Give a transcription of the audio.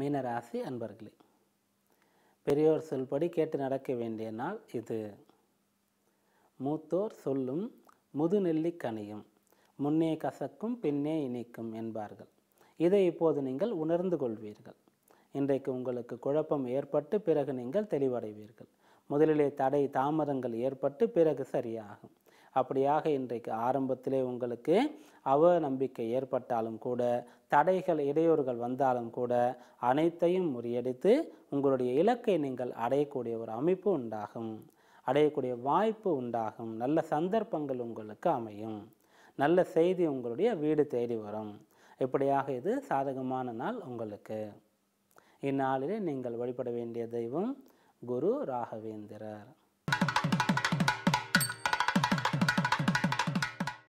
மீனராசி அன்பர்களே பெரியோர் சொல்படி கேட்டு நடக்க வேண்டிய நாள் இது மூத்தோர் சொல்லும் முதுநெல்லிக் கனியும் முன்னே கசக்கும் பின்னே இனிக்கும் என்பார்கள் இதை இப்போது நீங்கள் உணர்ந்து கொள்வீர்கள் இன்றைக்கு உங்களுக்கு குழப்பம் ஏற்பட்டு பிறகு நீங்கள் தெளிவடைவீர்கள் முதலிலே தடை தாமதங்கள் ஏற்பட்டு பிறகு சரியாகும் அப்படியாக இன்றைக்கு ஆரம்பத்திலே உங்களுக்கு அவ நம்பிக்கை ஏற்பட்டாலும் கூட தடைகள் இடையூறுகள் வந்தாலும் கூட அனைத்தையும் முறியடித்து உங்களுடைய இலக்கை நீங்கள் அடையக்கூடிய ஒரு அமைப்பு உண்டாகும் அடையக்கூடிய வாய்ப்பு உண்டாகும் நல்ல சந்தர்ப்பங்கள் உங்களுக்கு அமையும் நல்ல செய்தி உங்களுடைய வீடு தேடி வரும் இப்படியாக இது சாதகமான நாள் உங்களுக்கு இந்நாளிலே நீங்கள் வழிபட வேண்டிய தெய்வம் குரு ராகவேந்திரர்